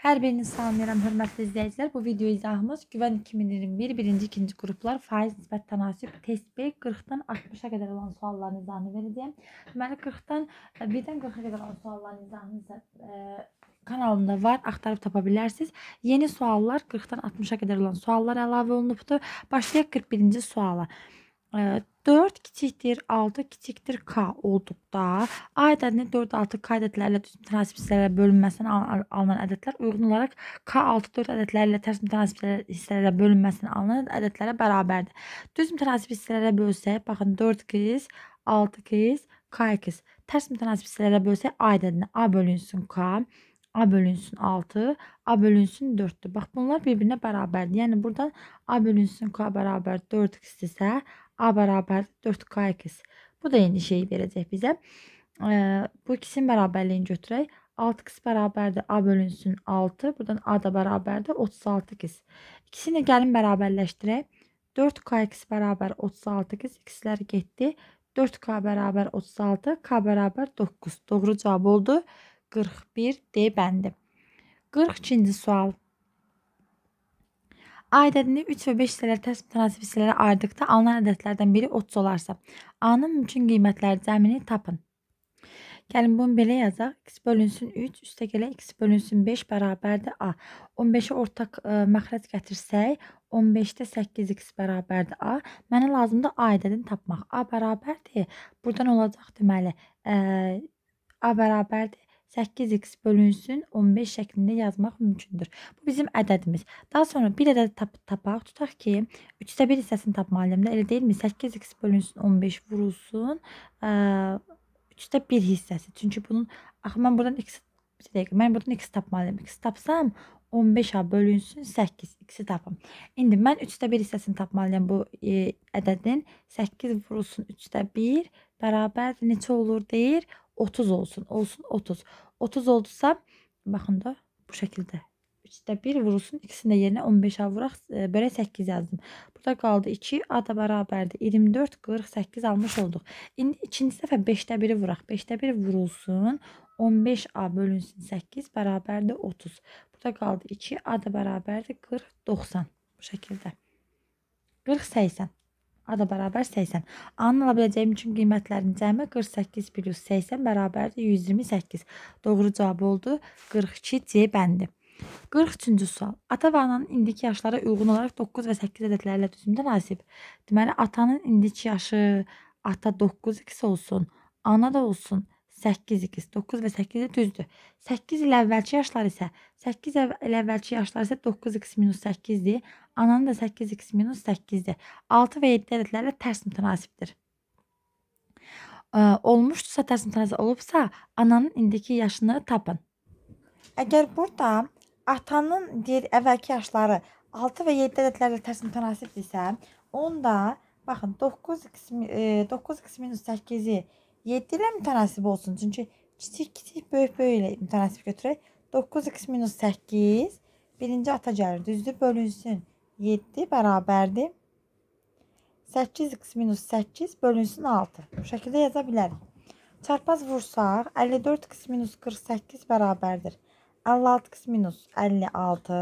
Hər birinizi salamlayıram, hörmətli izləyicilər. Bu video izahımız güvən 2021 birinci, ikinci qruplar faiz nisbət tənasüb test B 40-dan 60-a qədər olan sualların izahını verəcəyim. Deməli 40-dan 1-dən 40-a qədər olan sualların izahını isə e, kanalımda var, axtarıb tapa bilərsiniz. Yeni suallar 40-dan 60-a qədər olan suallar əlavə olunubdur. Başlayaq 41-ci suala. E, 4 kiçikdir 6 kiçikdir k olduqda a ədədini 4 6 k ədədlərlə düz mütənasib hissələrə bölünməsinə alınan ədədlər uyğun olaraq k 6 4 ədədləri ilə tərs mütənasib hissələrə bölünməsinə alınan ədədlərə bərabərdir. Düz mütənasib hissələrə bölsək, baxın 4 qiz, 6 qiz, k 2 tərs mütənasib hissələrə bölsək a ədədini a bölünsün k A bölünsün 6, A bölünsün 4-dür. Bax bunlar bir-birinə bərabərdir. Yəni buradan A bölünsün K bərabər 4x-dirsə, A bərabər 4K-x. Bu da eyni şeyi verəcək bizə. E, bu ikisinin bərabərliyini götürək. 6x bərabərdir A bölünsün 6. Buradan A da bərabərdir 36x. İkisini gəlin bərabərləşdirək. 4K-x bərabər 36x. İkisləri getdi. 4K bərabər 36, K bərabər 9. Doğru cavab oldu. 41D bəndi. 42-ci sual. A ədədini 3 və 5 hissələr təsbit tənasib hissələrə ayırdıqda alınan ədədlərdən biri 30 olarsa, A-nın mümkün qiymətləri cəmini tapın. Gəlin bunu belə yazaq. X bölünsün 3 üstə gələ x bölünsün 5 bərabərdir A. 15-ə ortaq ə, məxrəc gətirsək, 15-də 8x bərabərdir A. Mənə lazımdır A ədədini tapmaq. A bərabərdir. Buradan olacaq deməli, ə, e, A bərabərdir 8x bölünsün 15 şəklində yazmaq mümkündür. Bu bizim ədədimiz. Daha sonra bir ədəd tap tapaq. Tutaq ki, 3-də 1 hissəsini tapmalıyam da, elə deyilmi? 8x bölünsün 15 vurulsun 3-də 1 hissəsi. Çünki bunun axı mən buradan x bir dəqiqə, mən buradan x tapmalıyam. x tapsam 15-a bölünsün 8 x-i tapım. İndi mən 3-də 1 hissəsini tapmalıyam bu e, ədədin. 8 vurulsun 3-də 1 bərabər neçə olur deyir? 30 olsun. Olsun 30. 30 oldusa baxın da bu şəkildə 3-də 1 vurulsun. İkisini də yerinə 15-ə vuraq. E, belə 8 yazdım. Burada qaldı 2. A da bərabərdir. 24, 48 almış olduq. İndi ikinci dəfə 5-də 1-i vuraq. 5-də 1 vurulsun. 15A bölünsün 8 bərabərdir 30. Burada qaldı 2. A da bərabərdir 40, 90. Bu şəkildə. 40, 80. A da bərabər 80. A-nın ala biləcəyim üçün qiymətlərin cəmi 48 plus 80 bərabərdir 128. Doğru cavab oldu 42 C bəndi. 43-cü sual. Ata və ananın indiki yaşlara uyğun olaraq 9 və 8 ədədləri ilə düzümdə nasib. Deməli atanın indiki yaşı ata 9 x olsun, ana da olsun. 8, 2, 9 və 8 düzdür. 8 il əvvəlki yaşlar isə 8 il əvvəlki yaşlar isə 9x minus 8-dir. Ananın da 8x minus 8-dir. 6 və 7 ədədlərlə tərs mütənasibdir. Olmuşdursa, tərs mütənasib olubsa, ananın indiki yaşını tapın. Əgər burada atanın deyir əvvəlki yaşları 6 və 7 ədədlərlə tərs mütənasibdirsə, onda baxın 9x 9x e, minus 8-i 7 ilə mütənasib olsun. Çünki kiçik-kiçik, böyük-böyük ilə mütənasib götürək. 9x-8 birinci ata gəlir. Düzdür, bölünsün. 7 bərabərdir. 8x-8 bölünsün 6. Bu şəkildə yaza bilərik. Çarpaz vursaq, 54x-48 bərabərdir. 56x-56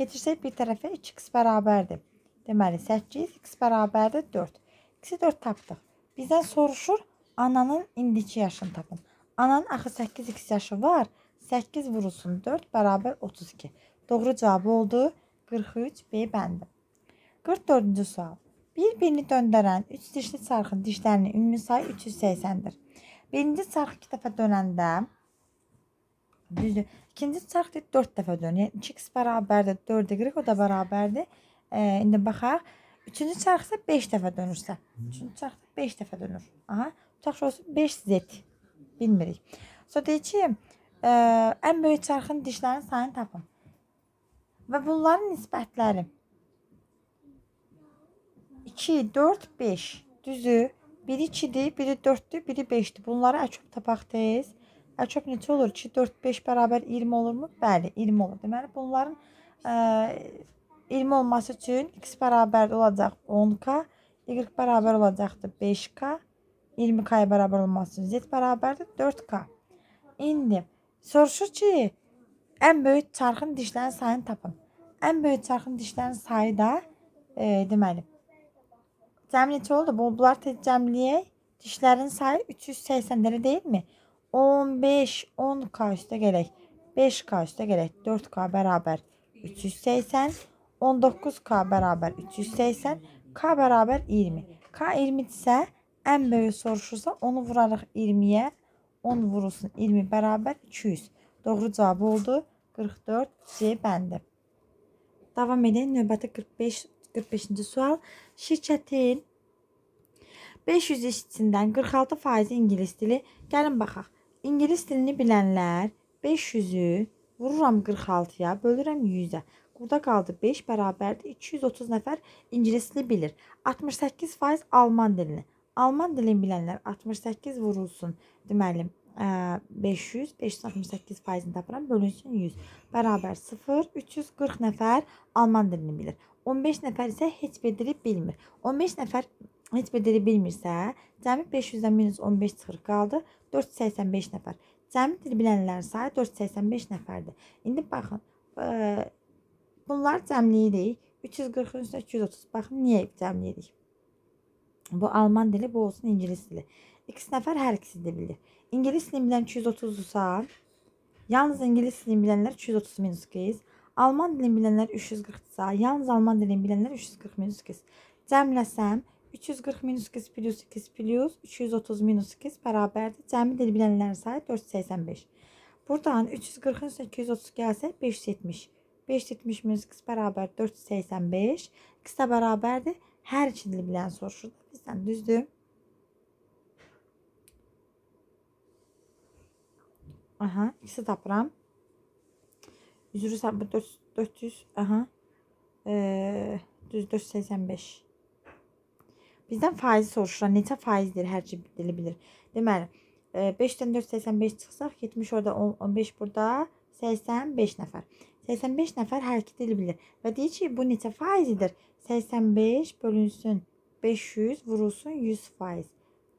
keçirsək bir tərəfə 2x bərabərdir. Deməli, 8x bərabərdir 4. X-i 4 tapdıq. Bizdən soruşur, 4 Ananın indiki yaşını tapın. Ananın axı 8x yaşı var. 8 vurulsun 4 bərabər 32. Doğru cavabı oldu 43 B bəndi. 44-cü sual. Bir-birini döndərən 3 dişli çarxın dişlərinin ümumi sayı 380-dir. Birinci çarx 2 dəfə dönəndə düzdür. İkinci çarx 4 dəfə dönür. Yəni 2x bərabərdir 4y o da bərabərdir. E, indi baxaq. Üçüncü çarx isə 5 dəfə dönürsə. Üçüncü çarx 5 dəfə dönür. Aha. Çaxşos 5Z bilmirik. So deyir ki, ə, e, ən böyük çarxın dişlərinin sayını tapın. Və bunların nisbətləri 2, 4, 5. Düzü, biri 2-dir, biri 4-dür, biri 5-dir. Bunları əçöp tapaq tez. Əçöp neçə olur? 2, 4, 5 bərabər 20 olurmu? Bəli, 20 olur. Deməli, bunların ə, e, 20 olması üçün x bərabər olacaq 10k, y bərabər olacaqdır 5k, 20K-ya bərabər olması Z bərabərdir 4K. İndi soruşur ki, ən böyük çarxın dişlərinin sayını tapın. Ən böyük çarxın dişlərinin sayı da e, deməli cəmi neçə oldu? Bunlar cəmliyək. Dişlərin sayı 380 dəli deyilmi? 15 10k üstə gələk. 5k üstə gələk. 4k bərabər 380. 19k bərabər 380. K bərabər 20. K 20 isə Ən böyük soruşursa onu vurarıq 20-yə. 10 vurulsun 20 bərabər 200. Doğru cavab oldu 44 C bəndi. Davam edin. Növbəti 45 45-ci sual. Şirkətin 500 işçisindən 46% ingilis dili. Gəlin baxaq. İngilis dilini bilənlər 500-ü vururam 46-ya, bölürəm 100-ə. Burada qaldı 5 bərabərdir 230 nəfər ingilis dili bilir. 68% alman dilini, Alman dilini bilənlər 68 vurulsun. Deməli, 500, e, 568 faizini tapıram, bölünsün 100. Bərabər 0, 340 nəfər alman dilini bilir. 15 nəfər isə heç bir dili bilmir. 15 nəfər heç bir dili bilmirsə, cəmi 500-dən minus 15 çıxır qaldı, 485 nəfər. Cəmi dil bilənlər sayı 485 nəfərdir. İndi baxın, ə, e, bunlar cəmləyirik. 340-ün üstə 230. Baxın, niyə cəmləyirik? Bu Alman dili, bu olsun İngilis dili. İkisi nəfər hər ikisi də bilir. İngilis dilini bilən 230-sa, yalnız İngilis dilini bilənlər 330 minus 8. Alman dilini bilənlər 340-sa, yalnız Alman dilini bilənlər 340 minus 8. Cəmləsəm 340 minus 8 plus 2 plus 330 minus 8 bərabərdir. Cəmi dil bilənlərin sayı 485. Buradan 340-ın üstünə 230 gəlsə 570. 570 minus 8 bərabər 485. İkisi də bərabərdir. Hər iki dili bilən soruşurdu. Bizden düzdü. Aha, ikisi tapram. Üzürü sen bu 400, aha. E, düz 485. Bizden faizi soruşuran. Neçə faizdir hər cib bilir. Deməli, e, 5-dən 485 çıxsaq, 70 orada, 10, 15 burada, 85 nəfər. 85 nəfər hər iki dili bilir. Ve deyir ki, bu neçə faizidir? 85 bölünsün 500 vurulsun 100 faiz.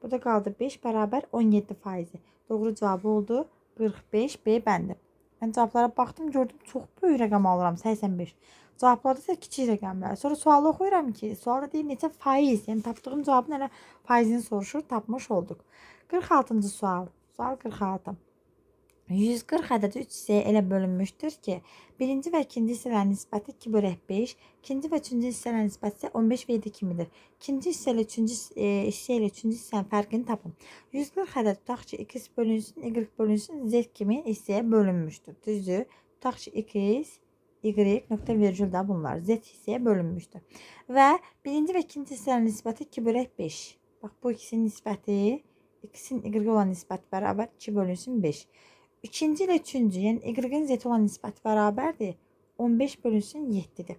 Burada qaldı 5 bərabər 17 faizi. Doğru cavabı oldu 45 B bəndi. Mən cavablara baxdım, gördüm çox böyük rəqəm alıram 85. Cavablarda isə kiçik rəqəmlər. Sonra sualı oxuyuram ki, sualda deyir neçə faiz, yəni tapdığım cavabın elə faizini soruşur, tapmış olduq. 46-cı sual. Sual 46. 140 ədədi 3 hissəyə elə bölünmüşdür ki, birinci və ikinci hissələrin nisbəti 2 bölək 5, ikinci və üçüncü hissələrin nisbəti isə 15 və 7 kimidir. İkinci hissə ilə üçüncü e, hissə ilə üçüncü hissənin fərqini tapın. 140 ədəd tutaq ki, 2 bölünsün, y bölünsün, z kimi hissəyə bölünmüşdür. Düzdür? Tutaq ki, 2 y nöqtə virgül də bunlar z hissəyə bölünmüşdür. Və birinci və ikinci hissələrin nisbəti 2 bölək 5. Bax bu ikisinin nisbəti, ikisinin y olan nisbəti bərabər 2 bölünsün 5. İkinci ilə üçüncü, yəni y-in z olan nisbəti bərabərdir. 15 bölünsün 7-dir.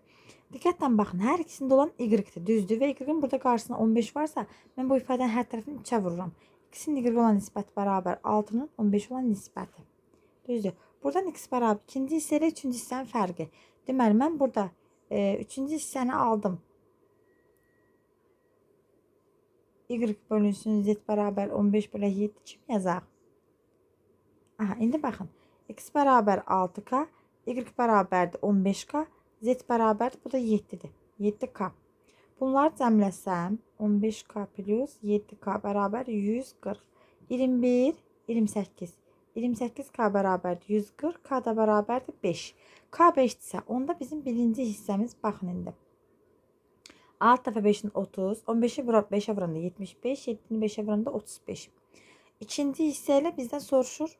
Diqqətlə baxın, hər ikisində olan y-dir, düzdür və y-in burada qarşısında 15 varsa, mən bu ifadənin hər tərəfini 3-ə vururam. İkisinin y olan nisbəti bərabər 6-nın 15 olan nisbəti. Düzdür. Buradan x bərabər ikinci hissə ilə üçüncü hissənin fərqi. Deməli, mən burada e, üçüncü hissəni aldım. Y bölünsün z bərabər 15 bölə 7 kimi yazaq. Aha, indi baxın. X bərabər 6K, Y bərabərdir 15K, Z bərabərdir, bu da 7-dir. 7K. Bunlar cəmləsəm 15K plus 7K bərabər 140. 21, 28. 28K bərabərdir 140, K da bərabərdir 5. K 5-dirsə, onda bizim birinci hissəmiz baxın indi. 6 dəfə 5-in 30, 15-i 5-ə vuranda 75, 7-ni 5-ə vuranda 35. İkinci hissə ilə bizdən soruşur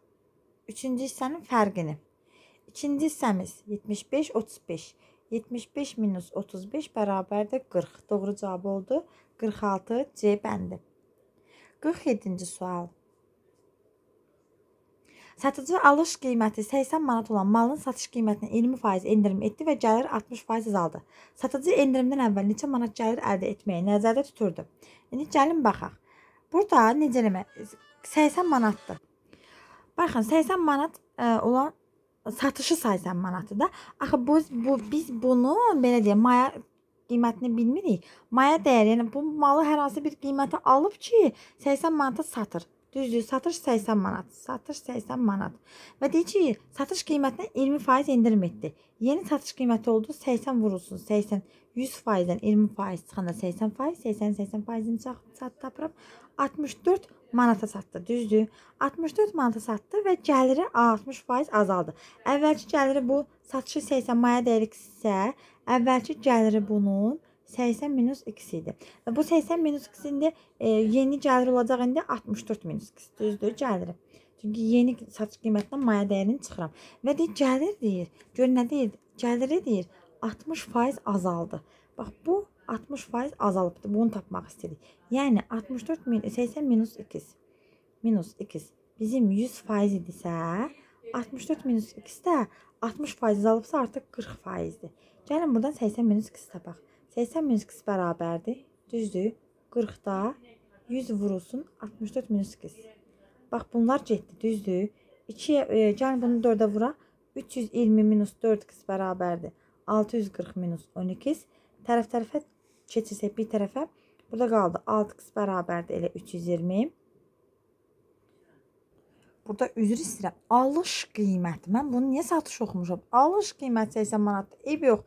Üçüncü hissənin fərqini. İkinci hissəmiz 75-35. 75 minus 35 bərabərdir 40. Doğru cavab oldu. 46 C bəndi. 47-ci sual. Satıcı alış qiyməti 80 manat olan malın satış qiymətinə 20% endirim etdi və gəlir 60% azaldı. Satıcı endirimdən əvvəl neçə manat gəlir əldə etməyi nəzərdə tuturdu? İndi gəlin baxaq. Burada necə eləmək? 80 manatdır. Baxın 80 manat ə, e, olan satışı 80 manatıdır. Axı biz bu biz bunu belə deyək, maya qiymətini bilmirik. Maya dəyəri, yəni bu malı hər hansı bir qiymətə alıb ki, 80 manata satır. Düzdür, satış 80 manat, satış 80 manat. Və deyir ki, satış qiymətinə 20% endirim etdi. Yeni satış qiyməti oldu 80 vurulsun, 80 100 faizdən 20 faiz çıxanda 80 faiz, 80-80 faizini çat tapıram. 64 manata satdı, düzdür? 64 manata satdı və gəliri 60 faiz azaldı. Əvvəlki gəliri bu satışı 80 maya dəyəriksə, əvvəlki gəliri bunun 80 minus x idi. Və bu 80 minus x indi e, yeni gəlir olacaq indi 64 minus x, düzdür? Gəliri. Çünki yeni satış qiymətindən maya dəyərini çıxıram. Və deyir, gəlir deyir. Gör nə deyir? Gəliri deyir. 60% azaldı. Bax bu 60% azalıbdır. Bunu tapmaq istədik. Yəni 64 min 80 minus 2 minus 2 bizim 100% idisə 64 minus 2 də 60% azalıbsa artıq 40%dir. Gəlin buradan 80 minus 2 tapaq. 80 minus 2 bərabərdir. Düzdür? 40-da 100 vurulsun 64 minus 2. Bax bunlar getdi, düzdür? 2-yə e, gəlin bunu 4-ə vura. 320 minus 4 x bərabərdir. 640 minus 12 tərəf tərəfə keçirsək bir tərəfə burada qaldı 6 bərabərdir elə 320 Burada üzr istəyirəm. Alış qiyməti. Mən bunu niyə satış oxumuşam? Alış qiyməti 80 manatdır. Eyb yox.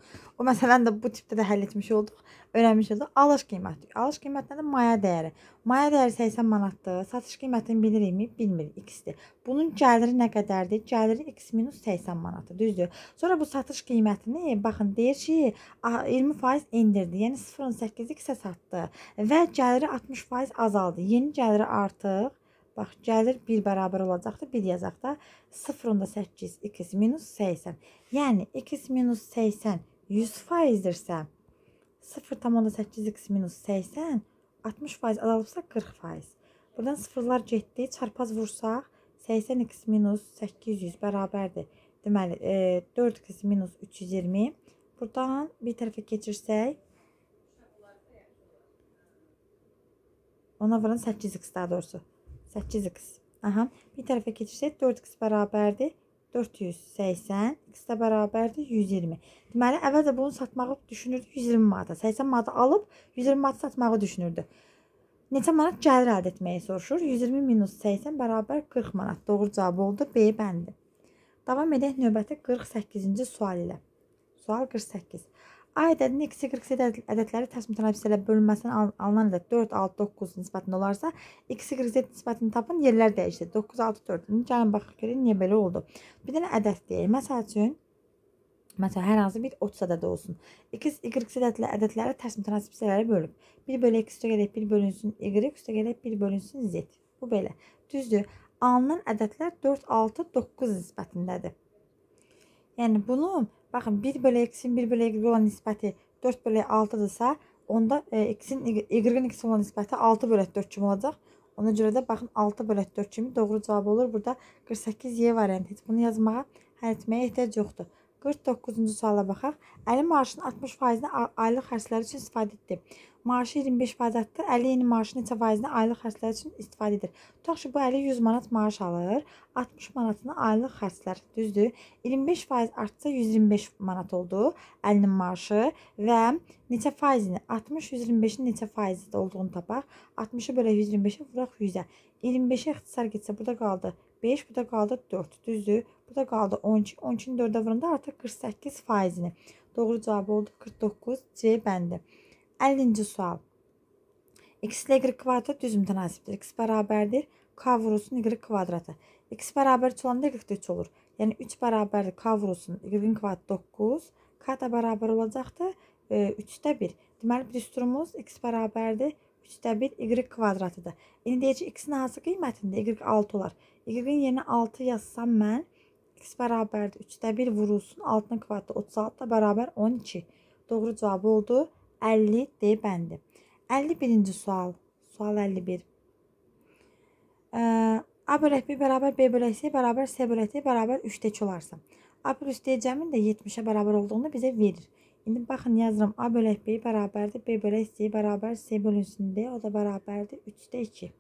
O məsələni də bu tipdə də həll etmiş olduq. Öyrənmiş olduq. Alış qiyməti. Alış qiymətindən də maya dəyəri. Maya dəyəri 80 manatdır. Satış qiymətini bilirikmi? Bilmirik. X-dir. Bunun gəliri nə qədərdir? Gəliri x minus 80 manatdır. Düzdür? Sonra bu satış qiymətini baxın deyir ki, 20% endirdi. Yəni 0.8 x-ə satdı və gəliri 60% azaldı. Yeni gəliri artıq Bax, gəlir 1 bərabər olacaqdır, 1 yazaq da 0-un da 8, 2 minus 80. Yəni, 2 minus 80 100 faizdirsə, 0,8 x minus 80 60 faiz azalıbsa 40 faiz. Buradan sıfırlar getdi, çarpaz vursaq 80 x minus 800 bərabərdir. Deməli, 4 e, x minus 320. Buradan bir tərəfə keçirsək, ona vuran 8x daha doğrusu. 8x. Aha, bir tərəfə keçirsək 4x bərabərdir 480, x də bərabərdir 120. Deməli, əvvəlcə bunu satmağı düşünürdü 120 manata. 80 manata alıb 120 manata satmağı düşünürdü. Neçə manat gəlir əldə etməyi soruşur. 120 minus 80 bərabər 40 manat. Doğru cavab oldu B bəndi. Davam edək növbəti 48-ci sual ilə. Sual 48. A ədədinin x, y, z ədədləri tərs mütənasibətlə bölünməsindən alınan ədəd 4, 6, 9 nisbətində olarsa, x, y, z nisbətini tapın, yerlər dəyişdi. 9, 6, 4. İndi gəlin baxaq görək niyə belə oldu. Bir dənə ədəd deyək. Məsəl üçün Məsələn, hər hansı bir 30 ədədi olsun. X, Y ədədlə ədədləri tərs mütənasib hissələrə bölüb. 1 bölü X üstə gələk 1 bölünsün Y üstə gələk 1 bölünsün Z. Bu belə. Düzdür. Alınan ədədlər 4, 6, 9 nisbətindədir. Yəni bunu Baxın 1 bölü x'in 1 bölü y olan nisbəti 4 bölü 6-dırsa, onda e, x'in y-in x olan nisbəti 6 bölü 4 kimi olacaq. Ona görə də baxın 6 bölü 4 kimi doğru cavab olur. Burada 48y variantı. Heç bunu yazmağa, həll etməyə ehtiyac yoxdur. 49-cu suala baxaq. Əli maaşının 60%-ni aylıq xərcləri üçün istifadə etdi. Maaşı 25 faizətdir. 50 yeni maaşının neçə faizini aylıq xərclər üçün istifadə edir. Tutaq ki, bu 50 100 manat maaş alır. 60 manatını aylıq xərclər, düzdür? 25 faiz artsa 125 manat oldu 50-nin maaşı və neçə faizini? 60 125-in neçə faizi olduğunu tapaq. 60-ı bölək 125-ə vuraq 100-ə. 25-ə ixtisar getsə burada qaldı 5, bu da qaldı 4, düzdür? Bu da qaldı 12. 12-ni 4-ə vuranda artıq 48 faizini. Doğru cavab oldu 49 C bəndi. 50-ci sual. X ilə y kvadrat düz mütənasibdir. X bərabərdir k vurusun y kvadratı. X bərabər 3 olanda y də 3 olur. Yəni 3 bərabərdir k vurusun y kvadrat 9. K da bərabər olacaqdır. 3-də e, 1. Deməli bir düsturumuz x bərabərdir 3-də 1 y kvadratıdır. İndi deyək ki, x-in hansı qiymətində y 6 olar. Y-in yerinə 6 yazsam mən x bərabərdir 3-də 1 vurulsun 6-nın kvadratı 36 da bərabər 12. Doğru cavab oldu. 50 D bəndi. 51-ci sual. Sual 51. E, A bölək B bərabər B bölək C bərabər C bölək D bərabər 3D2 olarsa. A plus D cəmin də 70-ə bərabər olduğunu bizə verir. İndi baxın yazıram. A bölək B bərabərdir. B bölək C bərabər C bölünsündə. O da bərabərdir 3-də 2.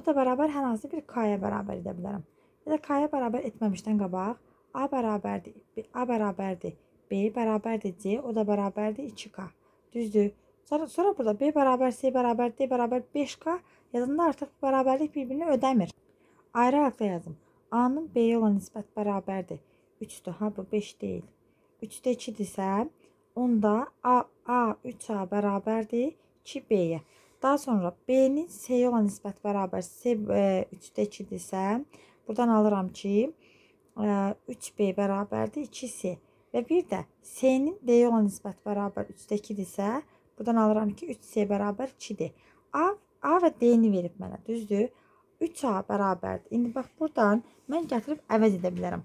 O da bərabər hər hansı bir K-ya bərabər edə bilərəm. Ya da K-ya bərabər etməmişdən qabaq A bərabərdir. A bərabərdir. B bərabərdir C. O da bərabərdir 2K. Düzdür. Sonra, sonra burada B bərabər C bərabər D bərabər 5K yazanda artıq bu bərabərlik bir-birini ödəmir. Ayrı haqda yazın. A-nın B-yə olan nisbət bərabərdir. 3-dür. Ha, bu 5 deyil. 3-də 2-dirsə, onda A, A 3A bərabərdir 2B-yə. Daha sonra B-nin C-yə olan nisbət bərabər C 3-də e, 2-dirsə, buradan alıram ki, 3B e, bərabərdir 2C. Və bir də C-nin D-yə olan nisbət bərabər 3-də 2-dirsə, buradan alıram ki, 3C bərabər 2-dir. A, A və D-ni verib mənə, düzdür? 3A bərabərdir. İndi bax, buradan mən gətirib əvəz edə bilərəm.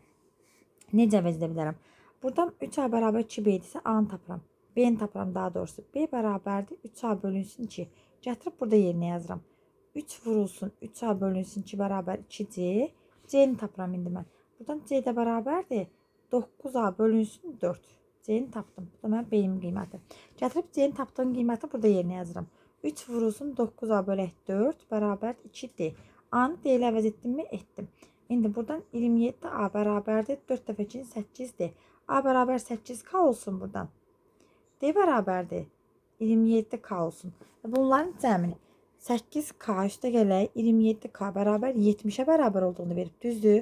Necə əvəz edə bilərəm? Buradan 3A bərabər 2B idisə, A-nı tapıram. B-ni tapıram daha doğrusu. B bərabərdir 3A bölünsün 2. Gətirib burada yerinə yazıram. 3 vurulsun 3A bölünsün 2 bərabər 2C. C-ni tapıram indi mən. Buradan C də bərabərdir 9A bölünsün 4. C-ni tapdım. Bu da mən B-nin qiyməti. Gətirib C-ni tapdığım qiyməti burada yerinə yazıram. 3 vurulsun 9A bölək 4 bərabər 2D. A-nı D ilə əvəz etdimmi? Etdim. İndi buradan 27A bərabərdir 4 dəfə 2 8D. A bərabər 8K olsun buradan. D bərabərdir 27K olsun. Bunların cəmini 8K üstə gələk 27K bərabər 70-ə bərabər olduğunu verib. Düzdür.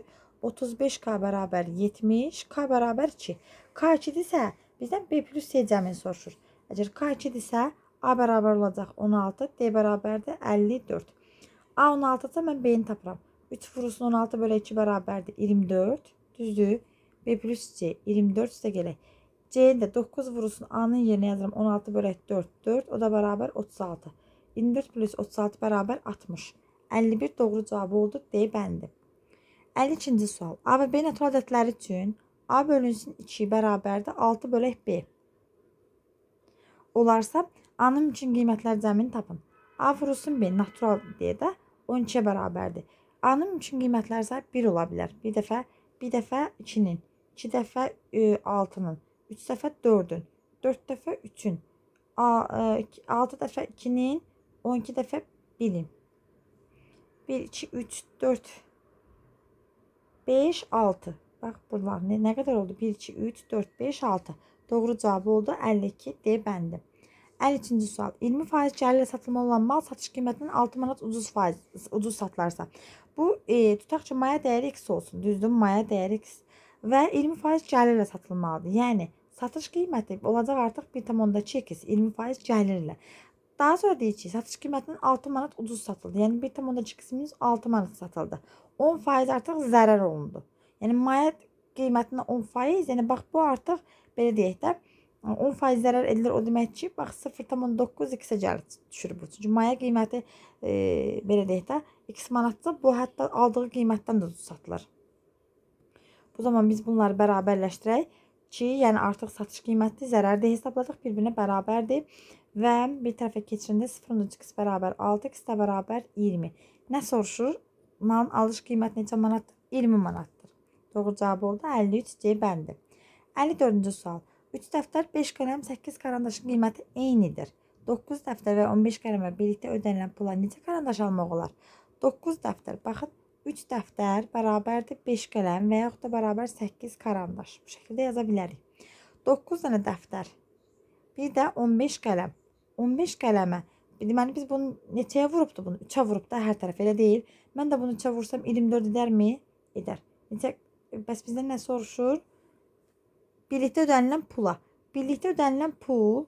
35K bərabər 70, K bərabər 2. K2 isə bizdən B plus C cəmin soruşur. Əgər K2 isə A bərabər olacaq 16, D bərabərdir 54. A 16 isə mən B-ni tapıram. 3 vurulsun 16 bölə 2 bərabərdir 24. Düzdür. B plus C 24 üstə gələk. C-ni də 9 vurulsun A-nın yerinə yazıram 16 bölək 4. 4 o da bərabər 36. 24 plus 36 bərabər 60. 51 doğru cavabı oldu D bəndi. 52-ci sual. A və B natural ədədləri üçün A bölünsün 2 bərabərdir 6 bölək B. Olarsa, A-nın üçün qiymətlər cəmini tapın. A vurulsun B natural deyə də 12-yə bərabərdir. A-nın üçün qiymətlər isə 1 ola bilər. Bir dəfə, bir dəfə 2-nin, 2 dəfə 6-nın, e, 3 dəfə 4-ün, 4 dəfə 3-ün, 6 e, dəfə 2-nin, 12 dəfə 1-in. 1, 2, 3, 4, 5. 5, 6. Bax bunlar nə, nə qədər oldu? 1, 2, 3, 4, 5, 6. Doğru cavabı oldu 52 D bəndi. 53-cü sual. 20% gəlirlə satılma olan mal satış qiymətinin 6 manat ucuz faiz ucuz satılarsa, bu e, tutaq ki, maya dəyəri x olsun. Düzdür? Maya dəyəri x və 20% gəlirlə satılmalıdır. Yəni satış qiyməti olacaq artıq 1.2 x 20% gəlirlə. Daha sonra deyir ki, satış qiymətinin 6 manat ucuz satıldı. Yəni 1.2 qismimiz 6 manat satıldı. 10% artıq zərər olundu. Yəni maya qiymətinə 10%, yəni bax bu artıq belə deyək də 10% zərər edilir o demək ki, bax 0.9x-ə gəlir düşür bu. Çünki maya qiyməti e, belə deyək də x manatsa bu hətta aldığı qiymətdən də ucuz satılır. Bu zaman biz bunları bərabərləşdirək ki, yəni artıq satış qiyməti zərərdir hesabladıq, bir-birinə bərabərdir və bir tərəfə keçirəndə 0.x bərabər 6x də bərabər 20. Nə soruşur? manın alış qiyməti neçə manatdır? 20 manatdır. Doğru cavab oldu 53 C bəndi. 54-cü sual. 3 dəftər, 5 qələm, 8 karandaşın qiyməti eynidir. 9 dəftər və 15 qələmə birlikdə ödənilən pula neçə karandaş almaq olar? 9 dəftər. Baxın, 3 dəftər bərabərdir 5 qələm və yaxud da bərabər 8 karandaş. Bu şəkildə yaza bilərik. 9 dənə dəftər. Bir də 15 qələm. 15 qələmə Deməli biz bunu neçəyə vurubdu bunu? 3-ə vurub da hər tərəf elə deyil. Mən də bunu 3-ə vursam 24 edərmi? Edər. Necə? Bəs bizdən nə soruşur? Birlikdə ödənilən pula. Birlikdə ödənilən pul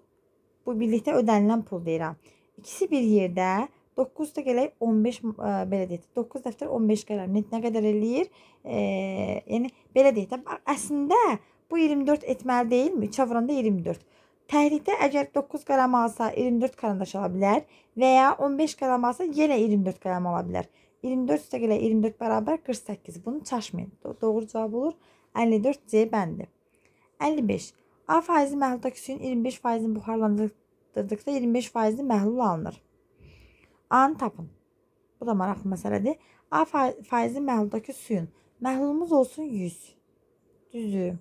bu birlikdə ödənilən pul deyirəm. İkisi bir yerdə 9 da gələk 15 ə, belə deyək. 9 dəftər 15 qələm. Net nə qədər eləyir? E, yəni belə deyək də əslində bu 24 etməli deyilmi? 3-ə vuranda 24. Təhlildə əgər 9 qələm alsa 24 karandaş ala bilər və ya 15 qələm alsa yenə 24 qələm ala bilər. 24 üstəgələ 24 bərabər 48. Bunu çaşmayın. Doğru cavab olur 54 C bəndi. 55. A faizi məhlulda küsüyün 25 faizini buxarlandırdıqda 25 faizi məhlul alınır. A-nı tapın. Bu da maraqlı məsələdir. A faizi məhluldakı suyun. Məhlulumuz olsun 100. Düzü.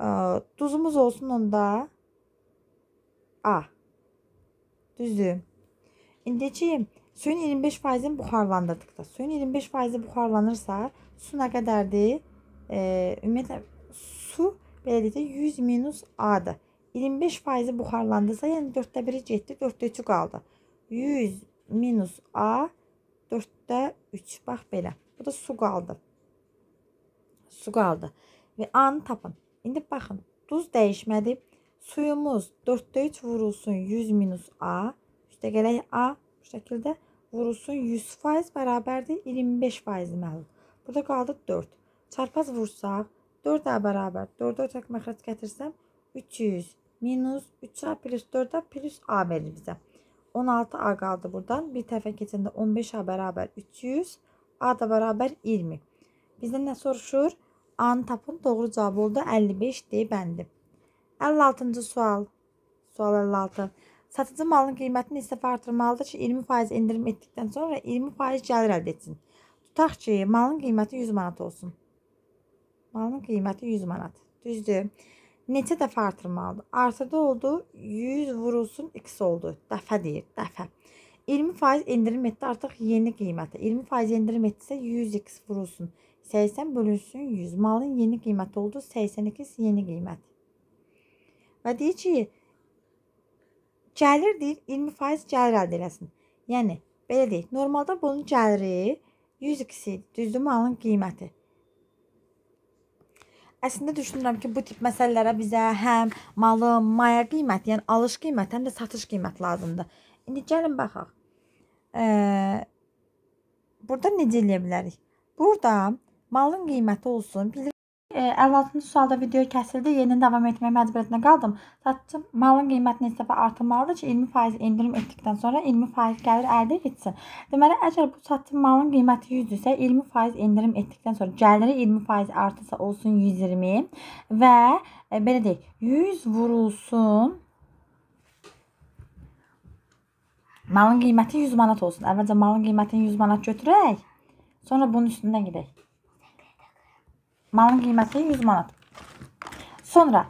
E, duzumuz olsun onda A. Düzü. İndiciyim. Suyun 25 faizini buharlandırdıkda. Suyun 25 faizi buharlanırsa su nə qədərdir? E, ümumiyyətlə su beləliklə 100 minus A-dır. 25 faizi buharlandırsa, yəni 4-də 1-i getdi, 4-də 3-ü qaldı. 100 minus A 4-də 3. Bax belə. Bu da su qaldı. Su qaldı. Və A-nı tapın. İndi baxın, duz dəyişmədi. Suyumuz 4-də 3 vurulsun 100 minus A. İşte gələk A bu şəkildə vurusu 100% bərabərdir 25% deməli. Burada qaldı 4. Çarpaz vursaq 4-ə bərabər 4-ə ortaq məxrəc gətirsəm 300 minus 3A plus 4A plus A verir bizə. 16A qaldı buradan. Bir tərəfə keçəndə 15A bərabər 300. A da bərabər 20. Bizdən nə soruşur? A-nı tapın. Doğru cavab oldu. 55 D bəndi. 56-cı sual. Sual 56. Satıcı malın qiymətini nisbətə artırmalıdır ki, 20% endirim etdikdən sonra 20% gəlir əldə etsin. Tutaq ki, malın qiyməti 100 manat olsun. Malın qiyməti 100 manat. Düzdür. Neçə dəfə artırmalıdır? Artırdı oldu, 100 vurulsun, x oldu. Dəfə deyir, dəfə. 20% endirim etdi artıq yeni qiymətə. 20% endirim etdisə 100x vurulsun. 80 bölünsün 100. Malın yeni qiyməti oldu. 82 yeni qiymət. Və deyir ki, Gəlir deyir 20% gəlir əldə eləsin. Yəni belə deyək, normalda bunun gəliri 100 iksidir, düzdür malın qiyməti. Əslində düşünürəm ki, bu tip məsələlərə bizə həm malın maya qiyməti, yəni alış qiyməti, həm də satış qiyməti lazımdır. İndi gəlin baxaq. E, burada necə eləyə bilərik? Burada malın qiyməti olsun, bilir 56-cı sualda video kəsildi. Yenidən davam etməyə məcburiyyətində qaldım. Satıcı malın qiymətini neçə dəfə artırmalıdır ki, 20% endirim etdikdən sonra 20% gəlir əldə etsin. Deməli, əgər bu satıcı malın qiyməti 100 isə 20% endirim etdikdən sonra gəliri 20% artırsa olsun 120 və e, belə deyək, 100 vurulsun malın qiyməti 100 manat olsun. Əvvəlcə malın qiymətini 100 manat götürək, sonra bunun üstündən gedək. Malın qiyməti 100 manat. Sonra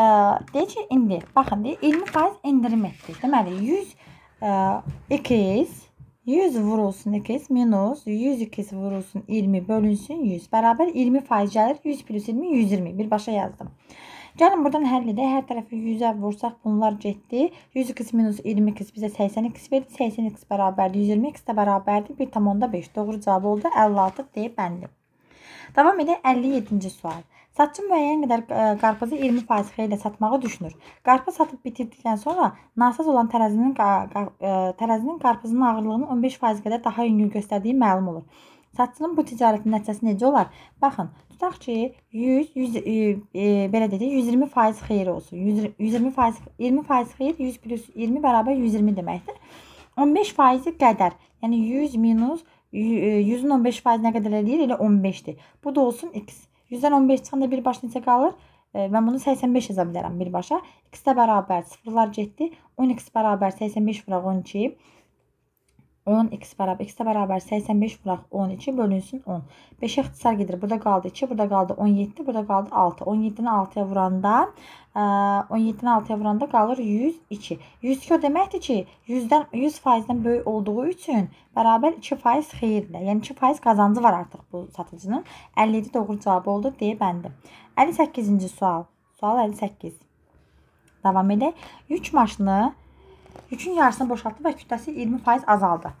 e, deyək ki, indi baxın deyə 20% endirim etdik. Deməli 100 e, 200 100 vurulsun 200 minus 100 200 vurulsun 20 bölünsün 100 bərabər 20% gəlir. 100 plus 20 120 birbaşa yazdım. Gəlin buradan həll edək. Hər tərəfi 100-ə vursaq bunlar getdi. 100x minus 20x bizə 80x verdi. 80x bərabərdir 120x də bərabərdir 1,5. Doğru cavab oldu. 56 D bəndi. Davam edək 57-ci sual. Satçı müəyyən qədər e, qarpızı 20% xeyirlə satmağı düşünür. Qarpız satıb bitirdikdən sonra nasaz olan tərəzinin e, tərəzinin qarpızın ağırlığını 15% qədər daha yüngül göstərdiyi məlum olur. Satçının bu ticarətin nəticəsi necə olar? Baxın, tutaq ki, 100 100 e, e, belə dedik, 120% xeyir olsun. 100, 120% 20% xeyir 100 plus 20 bərabər 120 deməkdir. 15% qədər, yəni 100 minus 100-ün 15 faizi nə qədər eləyir? Elə 15-dir. Bu da olsun x. 100-dən 15 çıxanda birbaşa neçə qalır? Mən e, bunu 85 yaza bilərəm birbaşa. X də bərabər 0-lar getdi. 10x bərabər 85 vuraq 12. 10x bərabər x-ə bərabər 85 burax 12 bölünsün 10. 5-ə ixtisar gedir. Burada qaldı 2, burada qaldı 17, burada qaldı 6. 17-ni 6-ya vuranda 17-ni e, 6-ya vuranda qalır 102. 102 o deməkdir ki, 100-dən 100%-dən böyük olduğu üçün bərabər 2% xeyirlə. Yəni 2% qazancı var artıq bu satıcının. 57 doğru cavabı oldu deyə bəndim. 58-ci sual. Sual 58. Davam edək. Yük maşını Yükün yarısını boşaltdı və kütləsi 20% azaldı.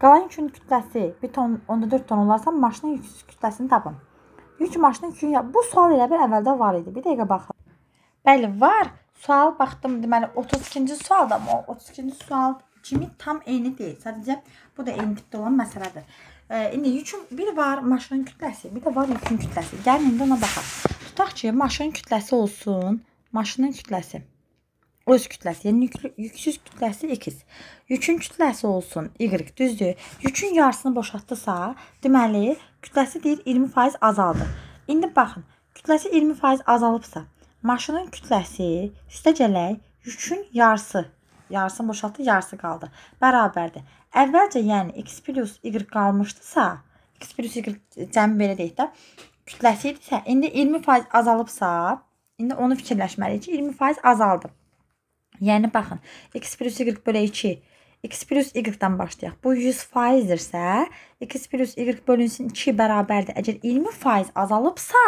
Qalan yükün kütləsi 1 ton 14 ton olarsa maşının yük kütləsini tapın. Yük maşının yükün ya bu sual elə bir əvvəldə var idi. Bir dəqiqə baxın. Bəli, var. Sual baxdım, deməli 32-ci sualda mı? 32-ci sual kimi tam eyni deyil. Sadəcə bu da eyni tipdə olan məsələdir. E, indi yükün bir var maşının kütləsi, bir də var yükün kütləsi. Gəlin indi ona baxaq. Tutaq ki, maşının kütləsi olsun, maşının kütləsi öz kütləsi, yəni yüklü, yüksüz kütləsi 2. Yükün kütləsi olsun y düzdür. Yükün yarısını boşaltdısa, deməli kütləsi deyir 20% azaldı. İndi baxın, kütləsi 20% azalıbsa, maşının kütləsi üstəgələk yükün yarısı, yarısını boşaltdı, yarısı qaldı. Bərabərdir. Əvvəlcə yəni x plus y qalmışdısa, x plus y cəmi belə deyək də, kütləsi idisə, indi 20% azalıbsa, indi onu fikirləşməliyik ki, 20% azaldı. Yəni, baxın, x plus y bölü 2, x plus y-dan başlayaq. Bu 100%-dirsə, x plus y bölünsün 2 bərabərdir. Əgər 20% azalıbsa,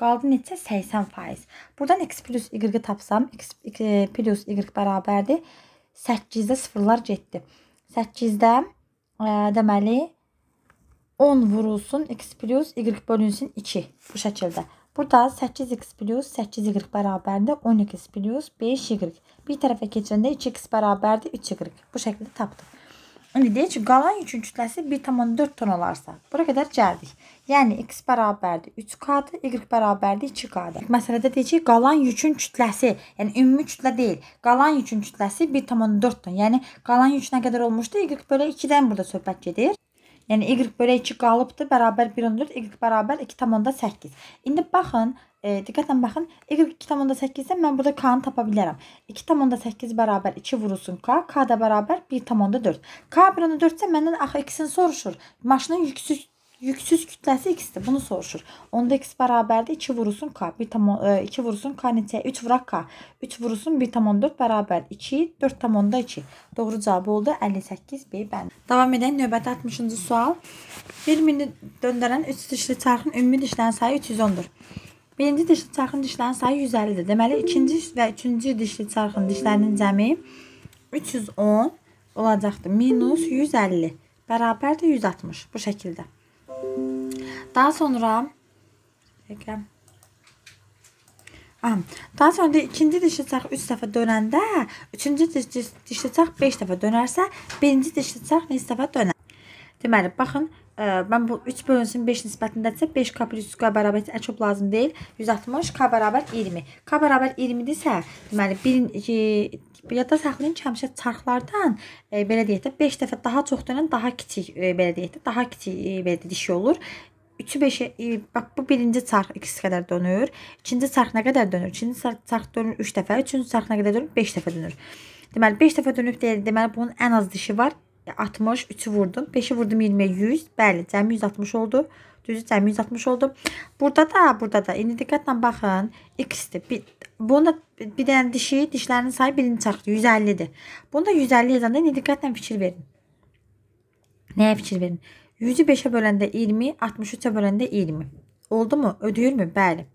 qaldı neçə? 80%. Buradan x plus y-i tapsam, x e, plus y bərabərdir. 8-də sıfırlar getdi. 8-də e, deməli 10 vurulsun, x plus y bölünsün 2 bu şəkildə. Burada 8x plus 8y bərabərində 12x plus 5y. Bir tərəfə keçəndə 2x bərabərdir 3y. Bu şəkildə tapdıq. İndi deyək ki, qalan yükün kütləsi 1,4 ton olarsa, bura qədər gəldik. Yəni x bərabərdir 3k-dır, y bərabərdir 2k-dır. Məsələdə deyəcək qalan yükün kütləsi, yəni ümumi kütlə deyil, qalan yükün kütləsi 1,4 ton. Yəni qalan yük nə qədər olmuşdu? Y bölə 2-dən burada söhbət gedir. Yəni y bölü 2 qalıbdır, bərabər 1/14, y bərabər 2.8. İndi baxın, e, diqqətlə baxın. Y 2.8-dən mən burada k-nı tapa bilərəm. 2.8 bərabər 2 vurulsun k, k da bərabər 1.4. K 1.4-sə məndən axı x-ini soruşur. Maşının yükü yüksüz kütlesi x'dir. Bunu soruşur. Onda x bərabərdir 2 vurulsun k. 1 tam 2 e, vurulsun k neçə? 3 vurak k. 3 vurulsun 1 tam 14 bərabər 2. 4 tam onda 2. Doğru cavabı oldu 58 B bənd. Davam edək növbəti 60-cı sual. Bir mini döndürən 3 dişli çarxın ümumi dişlərin sayı 310-dur. Birinci dişli çarxın dişlərinin sayı 150-dir. Deməli ikinci və üçüncü dişli çarxın dişlərinin cəmi 310 olacaqdır. Minus 150 bərabər də 160 bu şəkildə. Daha sonra Daha sonra da ikinci dişli çarx 3 dəfə dönəndə, üçüncü dişli çarx 5 dəfə dönərsə, birinci dişli çarx neçə dəfə dönər? Deməli, baxın, mən bu 3 bölünsün 5 nisbətindadirsə 5 k plus 3 k bərabər ən çox lazım deyil. 160 k bərabər 20. K bərabər 20-dirsə, deməli 1 yadda saxlayın ki, həmişə çarxlardan e, belə deyək də 5 dəfə daha çoxdan daha kiçik e, belə deyək də daha kiçik e, belə dişi olur. 3-ü 5-ə e, bax bu birinci çarx x qədər dönür. İkinci çarx nə qədər dönür? İkinci çarx dönür 3 dəfə, üçüncü çarx nə qədər dönür? 5 dəfə dönür. Deməli 5 dəfə dönüb deyil, deməli bunun ən az dişi var 60, 3-ü vurdum. 5-i vurdum 20-yə 100. Bəli, cəmi 160 oldu. Düzü cəmi 160 oldu. Burada da, burada da. İndi diqqətlə baxın. X-dir. Bir, bunda bir dənə dişi, dişlərin sayı birini çarxdı. 150-dir. Bunda 150 yazanda indi diqqətlə fikir verin. Nəyə fikir verin? 100-ü 5-ə böləndə 20, 63-ə böləndə 20. Oldu mu? Ödəyirmi? Bəli.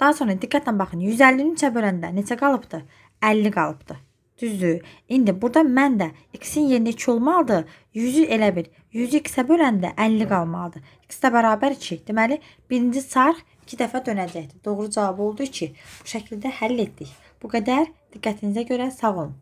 Daha sonra diqqətlə baxın. 150-ni 3-ə böləndə neçə qalıbdı? 50 qalıbdı. Düzdür. İndi burada mən də x-in yerinə 2 olmalıdır. 100-ü elə bil. 100-ü x-ə böləndə 50 qalmalıdır. x də bərabər 2. Deməli, birinci çarx 2 dəfə dönəcəkdir. Doğru cavab oldu 2. Bu şəkildə həll etdik. Bu qədər. Diqqətinizə görə sağ olun.